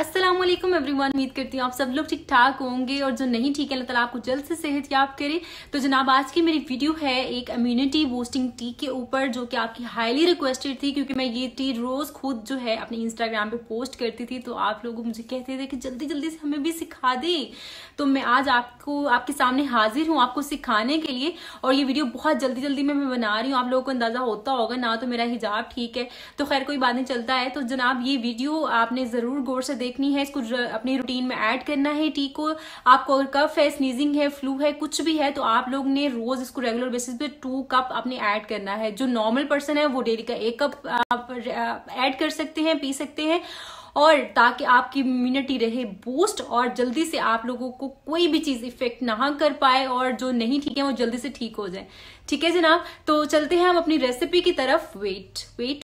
Aslam everyone उम्मीद करती हूँ आप सब लोग ठीक ठाक होंगे और जो नहीं ठीक है अल्लाह ताला आपको जल्द से सेहत याब करे तो जनाब आज की मेरी वीडियो है एक इम्यूनिटी बूस्टिंग टी के ऊपर जो कि आपकी हाईली रिक्वेस्टेड थी क्योंकि मैं ये टी रोज खुद जो है अपने इंस्टाग्राम पे पोस्ट करती थी तो आप लोग मुझे कहते थे कि जल्दी जल्दी से हमें भी सिखा दे तो मैं आज आपको आपके सामने हाजिर हूँ आपको सिखाने के लिए और ये वीडियो बहुत जल्दी जल्दी में मैं बना रही हूँ आप लोगों को अंदाजा होता होगा ना तो मेरा हिजाब ठीक है तो खैर कोई बात नहीं चलता है तो जनाब ये वीडियो आपने जरूर गौर से देख देखनी है इसको अपनी रूटीन में ऐड करना है टी को आपको अगर कफ है स्नीजिंग है फ्लू है कुछ भी है तो आप लोग ने रोज इसको रेगुलर बेसिस पे टू कप अपने ऐड करना है जो नॉर्मल पर्सन है वो डेली का एक कप आप ऐड कर सकते हैं पी सकते हैं और ताकि आपकी इम्यूनिटी रहे बूस्ट और जल्दी से आप लोगों को कोई भी चीज़ इफेक्ट ना कर पाए और जो नहीं ठीक है वो जल्दी से ठीक हो जाए ठीक है जनाब तो चलते हैं हम अपनी रेसिपी की तरफ वेट वेट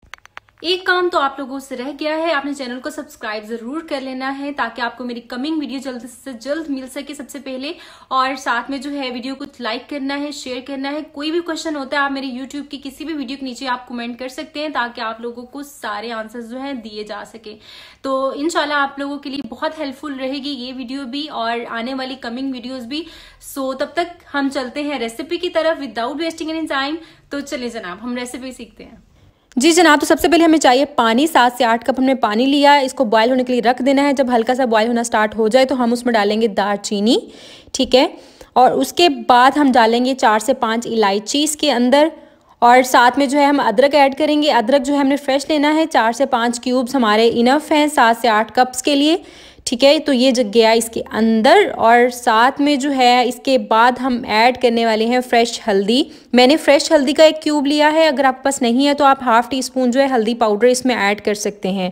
एक काम तो आप लोगों से रह गया है आपने चैनल को सब्सक्राइब जरूर कर लेना है ताकि आपको मेरी कमिंग वीडियो जल्द से जल्द मिल सके सबसे पहले और साथ में जो है वीडियो को लाइक करना है शेयर करना है कोई भी क्वेश्चन होता है आप मेरे यूट्यूब की किसी भी वीडियो के नीचे आप कमेंट कर सकते हैं ताकि आप लोगों को सारे आंसर जो है दिए जा सके तो इनशाला आप लोगों के लिए बहुत हेल्पफुल रहेगी ये वीडियो भी और आने वाली कमिंग वीडियोज भी सो तब तक हम चलते हैं रेसिपी की तरफ विदाउट वेस्टिंग एनी टाइम तो चलिए जनाब हम रेसिपी सीखते हैं जी जनाब तो सबसे पहले हमें चाहिए पानी सात से आठ कप हमने पानी लिया है इसको बॉयल होने के लिए रख देना है जब हल्का सा बॉयल होना स्टार्ट हो जाए तो हम उसमें डालेंगे चीनी ठीक है और उसके बाद हम डालेंगे चार से पाँच इलायची इसके अंदर और साथ में जो है हम अदरक ऐड करेंगे अदरक जो है हमने फ्रेश लेना है चार से पाँच क्यूब्स हमारे इनफ हैं सात से आठ कप्स के लिए ठीक है तो ये जग गया इसके अंदर और साथ में जो है इसके बाद हम ऐड करने वाले हैं फ्रेश हल्दी मैंने फ्रेश हल्दी का एक क्यूब लिया है अगर आपके पास नहीं है तो आप हाफ़ टी स्पून जो है हल्दी पाउडर इसमें ऐड कर सकते हैं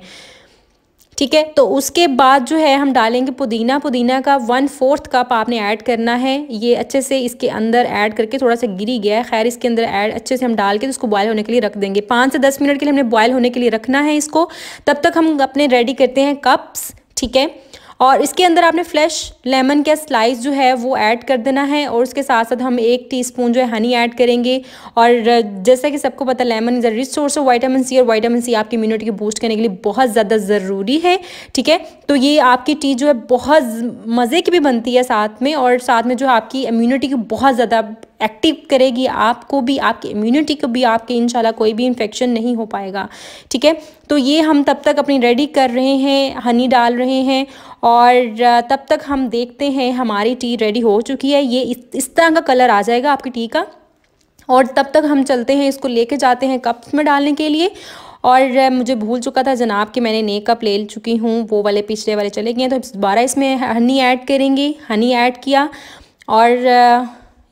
ठीक है तो उसके बाद जो है हम डालेंगे पुदीना पुदीना का वन फोर्थ कप आपने ऐड करना है ये अच्छे से इसके अंदर ऐड करके थोड़ा सा गिरी गया है खैर इसके अंदर ऐड अच्छे से हम डाल के तो उसको बॉयल होने के लिए रख देंगे पाँच से दस मिनट के लिए हमने बॉयल होने के लिए रखना है इसको तब तक हम अपने रेडी करते हैं कप्स ठीक है और इसके अंदर आपने फ्लैश लेमन का स्लाइस जो है वो ऐड कर देना है और उसके साथ साथ हम एक टीस्पून जो है हनी ऐड करेंगे और जैसा कि सबको पता lemon is a rich source of vitamin C और वाइटामिन सी आपकी इम्यूनिटी को बूस्ट करने के लिए बहुत ज़्यादा ज़रूरी है ठीक है तो ये आपकी टी जो है बहुत मज़े की भी बनती है साथ में और साथ में जो आपकी इम्यूनिटी को बहुत ज़्यादा एक्टिव करेगी आपको भी आपकी इम्यूनिटी को भी आपके इंशाल्लाह कोई भी इन्फेक्शन नहीं हो पाएगा ठीक है तो ये हम तब तक अपनी रेडी कर रहे हैं हनी डाल रहे हैं और तब तक हम देखते हैं हमारी टी रेडी हो चुकी है ये इस तरह का कलर आ जाएगा आपकी टी का और तब तक हम चलते हैं इसको लेके जाते हैं कप्स में डालने के लिए और मुझे भूल चुका था जनाब कि मैंने नए कप ले चुकी हूँ वो वाले पिछले वाले चले गए तो दोबारा इसमें हनी ऐड करेंगे हनी ऐड किया और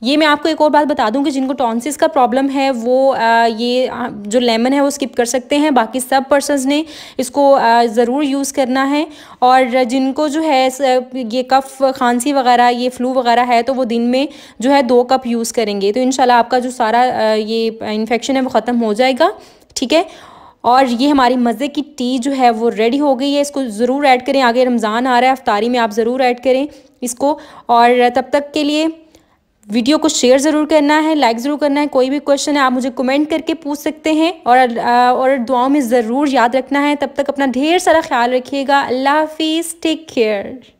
ये मैं आपको एक और बात बता दूं कि जिनको टॉन्सिस का प्रॉब्लम है वो आ, ये जो लेमन है वो स्किप कर सकते हैं बाकी सब पर्सनस ने इसको ज़रूर यूज़ करना है और जिनको जो है ये कफ़ खांसी वगैरह ये फ्लू वगैरह है तो वो दिन में जो है दो कप यूज़ करेंगे तो इन आपका जो सारा ये इन्फेक्शन है वो ख़त्म हो जाएगा ठीक है और ये हमारी मज़े की टी जो है वो रेडी हो गई है इसको ज़रूर ऐड करें आगे रमज़ान आ रहा है अफ्तारी में आप ज़रूर ऐड करें इसको और तब तक के लिए वीडियो को शेयर ज़रूर करना है लाइक ज़रूर करना है कोई भी क्वेश्चन है आप मुझे कमेंट करके पूछ सकते हैं और और दुआओं में ज़रूर याद रखना है तब तक अपना ढेर सारा ख्याल रखिएगा अल्लाह हाफिज़ टेक केयर